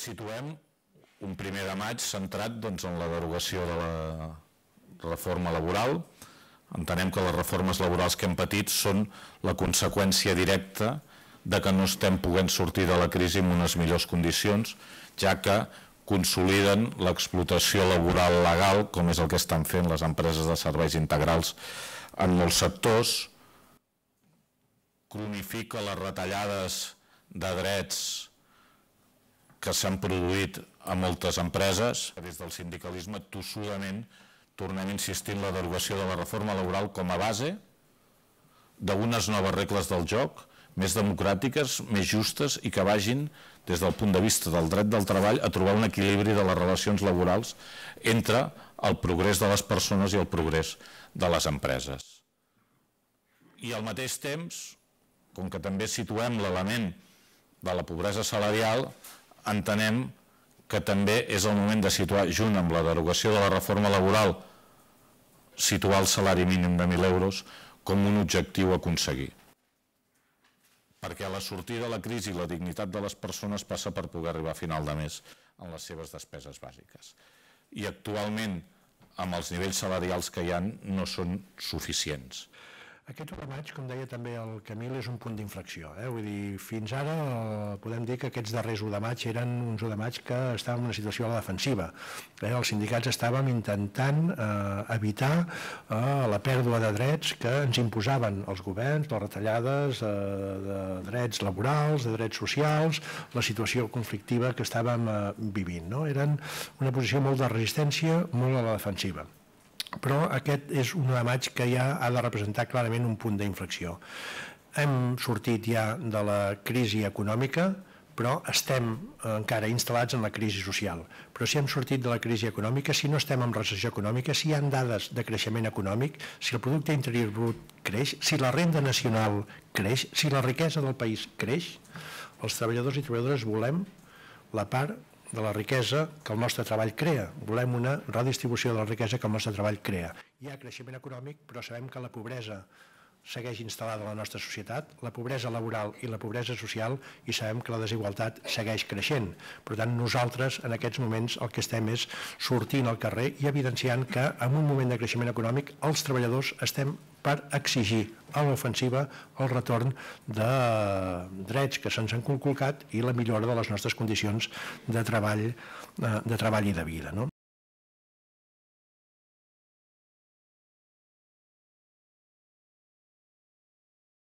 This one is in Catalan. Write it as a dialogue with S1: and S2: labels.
S1: situem un primer de maig centrat doncs, en la derogació de la reforma laboral. Entenem que les reformes laborals que hem patit són la conseqüència directa de que no estem poguent sortir de la crisi en unes millors condicions, ja que consoliden l'explotació laboral legal, com és el que estan fent les empreses de serveis integrals en molts sectors, cronifica les retallades de drets que s'han produït a moltes empreses. Des del sindicalisme, tossudament, tornem a insistir en la derogació de la reforma laboral com a base d'unes noves regles del joc, més democràtiques, més justes i que vagin, des del punt de vista del dret del treball, a trobar un equilibri de les relacions laborals entre el progrés de les persones i el progrés de les empreses. I al mateix temps, com que també situem l'element de la pobresa salarial, entenem que també és el moment de situar, junt amb la derogació de la reforma laboral, situar el salari mínim de 1.000 euros com un objectiu a aconseguir. Perquè a la sortida de la crisi la dignitat de les persones passa per poder arribar a final de mes en les seves despeses bàsiques. I actualment, amb els nivells salarials que hi han, no són suficients.
S2: Aquest 1 de maig, com deia també el Camil, és un punt d'inflexió. Eh? Vull dir, fins ara eh, podem dir que aquests darrers 1 de maig eren uns 1 de maig que estàvem en una situació a la defensiva. Eh? Els sindicats estàvem intentant eh, evitar eh, la pèrdua de drets que ens imposaven els governs, les retallades eh, de drets laborals, de drets socials, la situació conflictiva que estàvem eh, vivint. No? Eren una posició molt de resistència, molt a la defensiva però aquest és un maig que ja ha de representar clarament un punt d'inflexió. Hem sortit ja de la crisi econòmica, però estem eh, encara instal·lats en la crisi social. Però si hem sortit de la crisi econòmica, si no estem en recessió econòmica, si hi ha dades de creixement econòmic, si el producte interior brut creix, si la renda nacional creix, si la riquesa del país creix, els treballadors i treballadores volem la part de la riquesa que el nostre treball crea. Volem una redistribució de la riquesa que el nostre treball crea. Hi ha creixement econòmic, però sabem que la pobresa segueix instal·lada a la nostra societat, la pobresa laboral i la pobresa social, i sabem que la desigualtat segueix creixent. Per tant, nosaltres en aquests moments el que estem és sortint al carrer i evidenciant que en un moment de creixement econòmic els treballadors estem per exigir a l'ofensiva el retorn de drets que se'ns han conculcat i la millora de les nostres condicions de treball, eh, de treball i de vida. No?